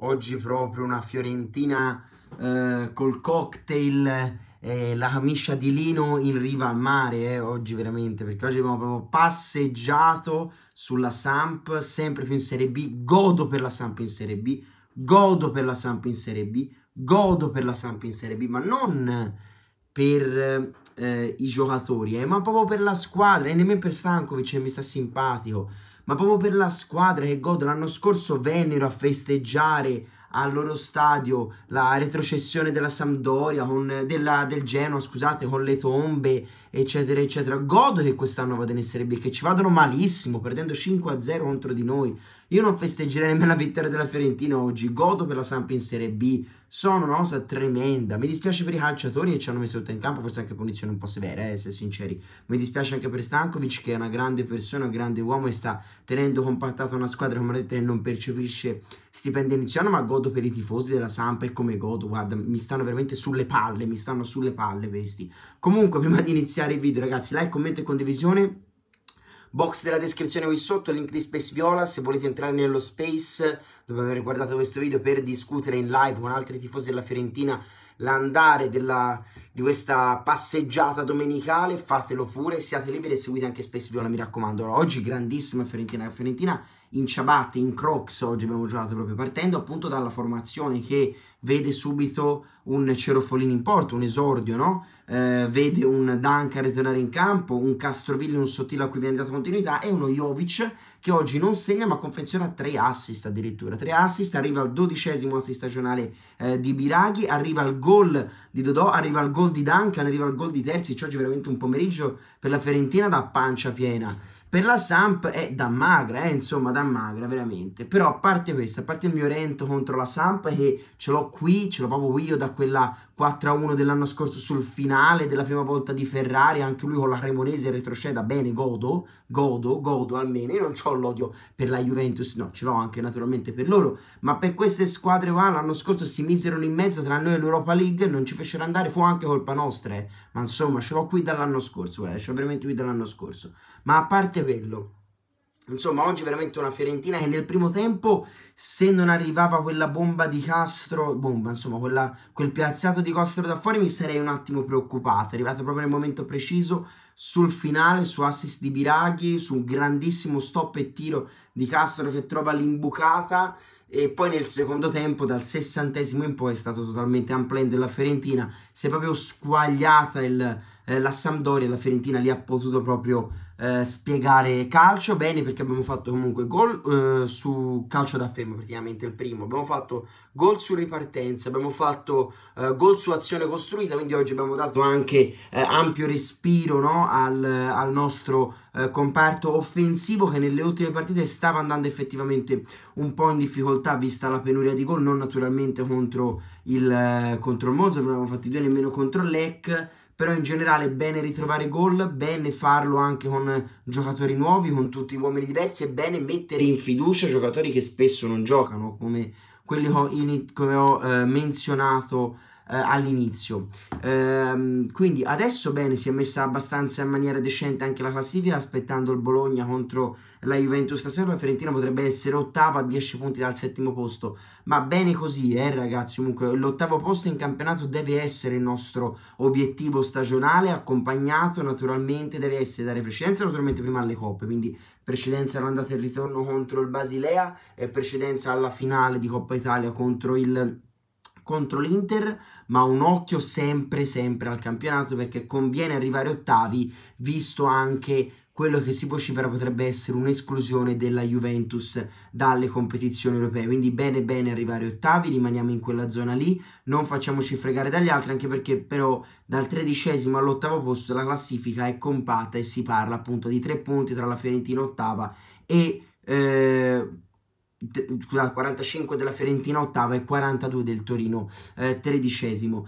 oggi proprio una fiorentina eh, col cocktail, eh, la camicia di lino in riva al mare, eh, oggi veramente, perché oggi abbiamo proprio passeggiato sulla Samp, sempre più in Serie B, godo per la Samp in Serie B, godo per la Samp in Serie B, godo per la Samp in Serie B, ma non per eh, i giocatori, eh, ma proprio per la squadra, e nemmeno per Stankovic che mi sta simpatico, ma proprio per la squadra che God l'anno scorso vennero a festeggiare al loro stadio la retrocessione della Sampdoria, con, della, del Genoa, scusate, con le tombe, eccetera, eccetera. Godo che quest'anno vada in Serie B, che ci vadano malissimo, perdendo 5-0 contro di noi. Io non festeggerei nemmeno la vittoria della Fiorentina oggi, godo per la Samp in Serie B, sono una cosa tremenda. Mi dispiace per i calciatori che ci hanno messo tutto in campo, forse anche punizioni un po' severe, eh, se sinceri. Mi dispiace anche per Stankovic, che è una grande persona, un grande uomo e sta tenendo compattata una squadra, come ho detto, che non percepisce stipendi iniziale, ma godo per i tifosi della Sampa e come godo, guarda, mi stanno veramente sulle palle, mi stanno sulle palle questi. Comunque, prima di iniziare il video, ragazzi, like, commento e condivisione box della descrizione qui sotto, link di Space Viola, se volete entrare nello Space, dopo aver guardato questo video, per discutere in live con altri tifosi della Fiorentina l'andare di questa passeggiata domenicale, fatelo pure, siate liberi e seguite anche Space Viola, mi raccomando. Allora, oggi grandissima Fiorentina, Fiorentina in ciabatte, in crocs oggi abbiamo giocato proprio partendo appunto dalla formazione che vede subito un Cerofolini in porto, un esordio, no? Eh, vede un Duncan ritornare in campo, un Castrovilli, un Sottile a cui viene data continuità e uno Jovic che oggi non segna ma confeziona tre assist addirittura, tre assist, arriva al dodicesimo assist stagionale eh, di Biraghi, arriva al gol di Dodò, arriva al gol di Duncan, arriva al gol di Terzi, oggi veramente un pomeriggio per la Fiorentina da pancia piena. Per la Samp è da magra, eh, insomma, da magra veramente. Però a parte questo, a parte il mio rento contro la Samp che ce l'ho qui, ce l'ho proprio io da quella 4-1 dell'anno scorso sul finale della prima volta di Ferrari, anche lui con la Cremonese retroceda bene, godo, godo, godo almeno. Io non ho l'odio per la Juventus, no, ce l'ho anche naturalmente per loro, ma per queste squadre qua l'anno scorso si misero in mezzo tra noi e l'Europa League, non ci fecero andare, fu anche colpa nostra, eh. ma insomma ce l'ho qui dall'anno scorso, eh, ce l'ho veramente qui dall'anno scorso. Ma a parte bello. Insomma, oggi veramente una Fiorentina che nel primo tempo, se non arrivava quella bomba di Castro, bomba, insomma, quella, quel piazzato di Castro da fuori, mi sarei un attimo preoccupato. È arrivato proprio nel momento preciso sul finale, su assist di Biraghi, su un grandissimo stop e tiro di Castro che trova l'imbucata. E poi nel secondo tempo, dal sessantesimo in poi, è stato totalmente unplanned la Fiorentina. Si è proprio squagliata il eh, la Sampdoria, la Fiorentina lì ha potuto proprio eh, spiegare calcio bene perché abbiamo fatto comunque gol eh, su calcio da fermo praticamente il primo, abbiamo fatto gol su ripartenza, abbiamo fatto eh, gol su azione costruita, quindi oggi abbiamo dato anche eh, ampio respiro no, al, al, nostro eh, comparto offensivo che nelle ultime partite stava andando effettivamente un po' in difficoltà vista la penuria di gol, non naturalmente contro il, contro il Mozart, non abbiamo fatto due nemmeno contro l'EC però in generale è bene ritrovare gol, bene farlo anche con giocatori nuovi, con tutti gli uomini diversi, è bene mettere in fiducia giocatori che spesso non giocano, come quelli ho, in, come ho eh, menzionato eh, all'inizio. Ehm, quindi adesso bene, si è messa abbastanza in maniera decente anche la classifica, aspettando il Bologna contro la Juventus stasera, la Fiorentina potrebbe essere ottava a 10 punti dal settimo posto, ma bene così, eh ragazzi, comunque l'ottavo posto in campionato deve essere il nostro obiettivo stagionale, accompagnato naturalmente, deve essere dare precedenza naturalmente prima alle coppe, quindi precedenza all'andata e ritorno contro il Basilea e precedenza alla finale di Coppa Italia contro il contro l'Inter, ma un occhio sempre, sempre al campionato perché conviene arrivare ottavi, visto anche quello che si vocifera potrebbe essere un'esclusione della Juventus dalle competizioni europee. Quindi bene bene arrivare ottavi, rimaniamo in quella zona lì, non facciamoci fregare dagli altri, anche perché però dal tredicesimo all'ottavo posto la classifica è compatta e si parla appunto di tre punti tra la Fiorentina ottava e... Eh, scusate, 45 della Fiorentina ottava e 42 del Torino eh, tredicesimo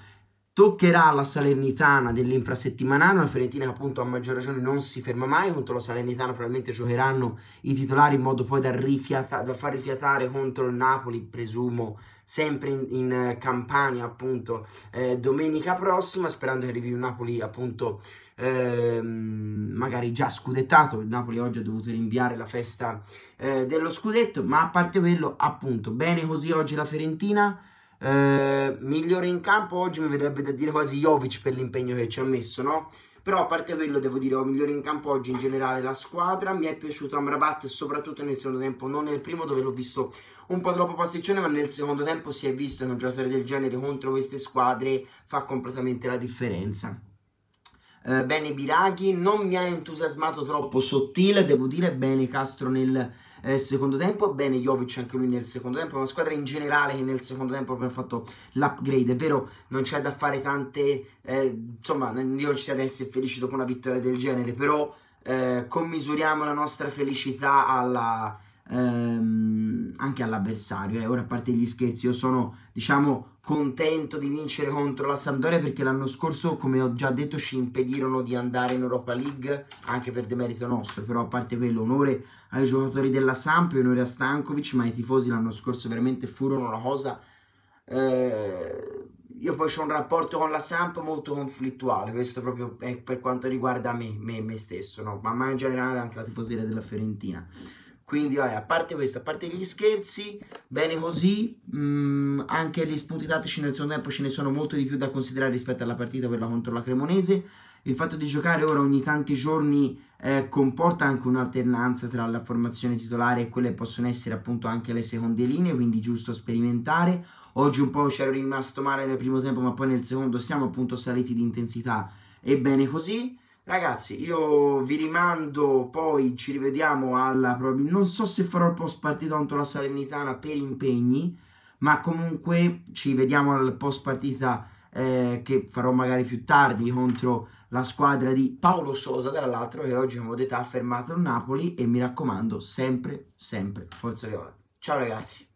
toccherà la Salernitana dell'infrasettimanale, la Fiorentina appunto a maggior ragione non si ferma mai, contro la Salernitana probabilmente giocheranno i titolari in modo poi da, rifiata, da far rifiatare contro il Napoli, presumo sempre in, in Campania appunto eh, domenica prossima, sperando che arrivi il Napoli appunto ehm, magari già scudettato, il Napoli oggi ha dovuto rinviare la festa eh, dello scudetto, ma a parte quello appunto bene così oggi la Fiorentina, eh, migliore in campo oggi mi verrebbe da dire quasi Jovic per l'impegno che ci ha messo, no? Però a parte quello devo dire ho migliore in campo oggi in generale la squadra, mi è piaciuto Amrabat soprattutto nel secondo tempo, non nel primo dove l'ho visto un po' troppo pasticcione, ma nel secondo tempo si è visto che un giocatore del genere contro queste squadre fa completamente la differenza eh, bene Biraghi, non mi ha entusiasmato troppo sottile, devo dire bene Castro nel eh, secondo tempo, bene Jovic anche lui nel secondo tempo, una squadra in generale che nel secondo tempo ha fatto l'upgrade, è vero non c'è da fare tante, eh, insomma io ci sia da essere felici dopo una vittoria del genere, però eh, commisuriamo la nostra felicità alla ehm, anche all'avversario. Eh. Ora, a parte gli scherzi, io sono, diciamo, contento di vincere contro la Sampdoria perché l'anno scorso, come ho già detto, ci impedirono di andare in Europa League anche per demerito nostro, però a parte quello, onore ai giocatori della Samp e onore a Stankovic, ma i tifosi l'anno scorso veramente furono una cosa... Eh, io poi ho un rapporto con la Samp molto conflittuale, questo proprio per quanto riguarda me, me, me stesso, no? ma in generale anche la tifoseria della Fiorentina. Quindi, vabbè, a parte questo, a parte gli scherzi, bene così. Mh, mm, anche gli spunti tattici nel secondo tempo ce ne sono molto di più da considerare rispetto alla partita per la contro la Cremonese. Il fatto di giocare ora ogni tanti giorni eh, comporta anche un'alternanza tra la formazione titolare e quelle che possono essere appunto anche le seconde linee, quindi giusto sperimentare. Oggi un po' c'ero rimasto male nel primo tempo, ma poi nel secondo siamo appunto saliti di intensità e bene così. Ragazzi, io vi rimando, poi ci rivediamo alla probabilmente. Non so se farò il post partita contro la Salernitana per impegni, ma comunque ci vediamo al post partita eh, che farò magari più tardi contro la squadra di Paolo Sosa, tra l'altro, che oggi, come ho detto, ha fermato il Napoli. E mi raccomando, sempre, sempre, forza viola. Ciao ragazzi.